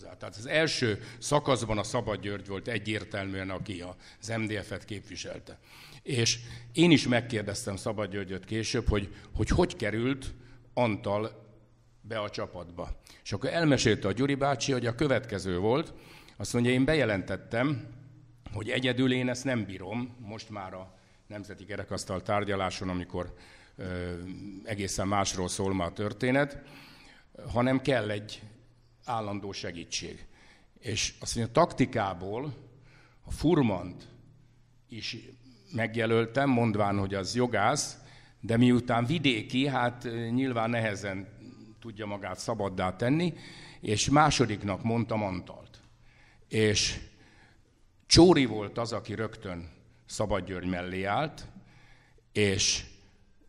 hozzá. Tehát az első szakaszban a Szabad György volt egyértelműen, aki az MDF-et képviselte. És én is megkérdeztem Szabad Györgyöt később, hogy, hogy hogy került Antal be a csapatba. És akkor elmesélte a Gyuri bácsi, hogy a következő volt, azt mondja, én bejelentettem, hogy egyedül én ezt nem bírom, most már a Nemzeti Kerekasztal tárgyaláson, amikor ö, egészen másról szól már a történet, hanem kell egy állandó segítség. És azt mondja, a taktikából a Furmant is megjelöltem, mondván, hogy az jogász, de miután vidéki, hát nyilván nehezen tudja magát szabaddá tenni, és másodiknak mondtam Antalt. És Csóri volt az, aki rögtön Szabad György mellé állt, és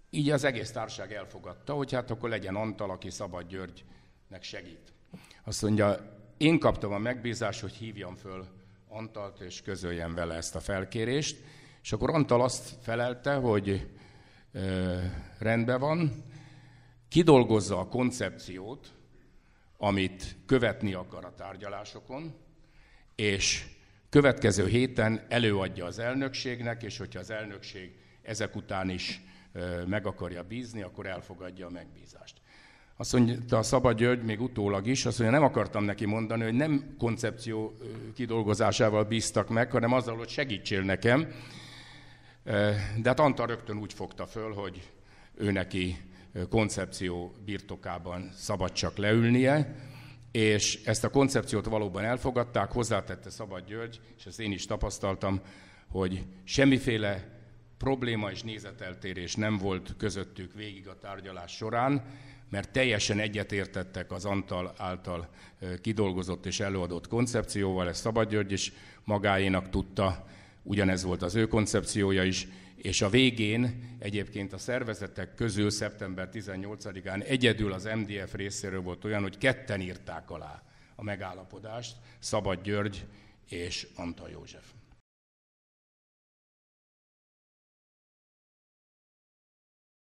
így az egész társaság elfogadta, hogy hát akkor legyen Antal, aki Szabad György nek segít. Azt mondja, én kaptam a megbízást, hogy hívjam föl Antalt, és közöljem vele ezt a felkérést. És akkor Antal azt felelte, hogy ö, rendben van, kidolgozza a koncepciót, amit követni akar a tárgyalásokon, és következő héten előadja az elnökségnek, és hogyha az elnökség ezek után is meg akarja bízni, akkor elfogadja a megbízást. Azt mondta a Szabad György még utólag is, azt mondja, nem akartam neki mondani, hogy nem koncepció kidolgozásával bíztak meg, hanem azzal, hogy segítsél nekem. De hát Antal rögtön úgy fogta föl, hogy ő neki koncepció birtokában szabad csak leülnie, és ezt a koncepciót valóban elfogadták, hozzátette Szabad György, és ezt én is tapasztaltam, hogy semmiféle probléma és nézeteltérés nem volt közöttük végig a tárgyalás során, mert teljesen egyetértettek az Antal által kidolgozott és előadott koncepcióval, ezt Szabad György is magáénak tudta, ugyanez volt az ő koncepciója is, és a végén egyébként a szervezetek közül szeptember 18-án egyedül az MDF részéről volt olyan, hogy ketten írták alá a megállapodást, Szabad György és Antal József.